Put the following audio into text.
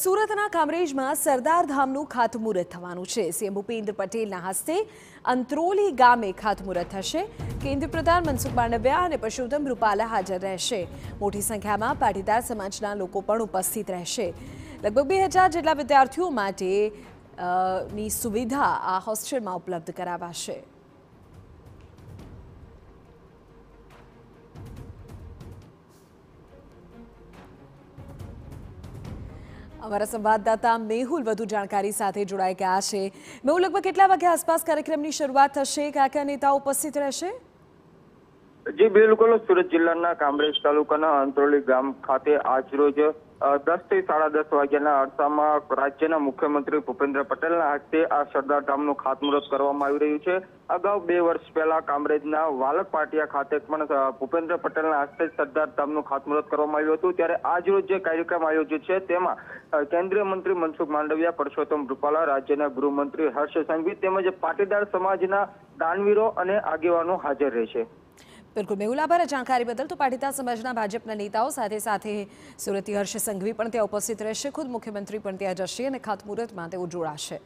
સુરતના કામરેજમાં સરદાર ધામનું ખાતમુહૂર્ત થવાનું છે સીએમ ભૂપેન્દ્ર પટેલના હસ્તે અંત્રોલી ગામે ખાતમુહૂર્ત થશે કેન્દ્રીય પ્રધાન મનસુખ માંડવિયા અને પરષોત્તમ રૂપાલા હાજર રહેશે મોટી સંખ્યામાં પાટીદાર સમાજના લોકો પણ ઉપસ્થિત રહેશે લગભગ બે હજાર જેટલા વિદ્યાર્થીઓ માટે ની સુવિધા આ હોસ્ટેલમાં ઉપલબ્ધ કરાવાશે અમારા સંવાદદાતા મેહુલ વધુ જાણકારી સાથે જોડાઈ ગયા છે મેહુલ લગભગ કેટલા વાગ્યા આસપાસ કાર્યક્રમની શરૂઆત થશે કયા કયા નેતાઓ ઉપસ્થિત રહેશે જી બિલકુલ સુરત જિલ્લાના કામરેજ તાલુકાના અંતરોલી ગામ ખાતે આજરોજ દસ થી સાડા દસ વાગ્યાના અરસામાં રાજ્યના મુખ્યમંત્રી ભૂપેન્દ્ર પટેલના હસ્તે આ સરદાર ધામનું ખાતમુહૂર્ત કરવામાં આવી રહ્યું છે અગાઉ બે વર્ષ પહેલા કામરેજના વાલક પાટિયા ખાતે પણ ભૂપેન્દ્ર પટેલના હસ્તે સરદાર ધામનું ખાતમુહૂર્ત કરવામાં આવ્યું હતું ત્યારે આજરોજ જે કાર્યક્રમ આયોજિત છે તેમાં કેન્દ્રીય મંત્રી મનસુખ માંડવિયા પરસોત્તમ રૂપાલા રાજ્યના ગૃહમંત્રી હર્ષ સંઘવી તેમજ પાટીદાર સમાજના દાનવીરો અને આગેવાનો હાજર રહેશે બિલકુલ મેહુલાભાઈ જાણકારી બદલ તો પાટીદાર સમાજના ભાજપના નેતાઓ સાથે સાથે સુરતી હર્ષ સંઘવી પણ ત્યાં ઉપસ્થિત રહેશે ખુદ મુખ્યમંત્રી પણ ત્યાં જશે અને ખાતમુહૂર્તમાં તેઓ જોડાશે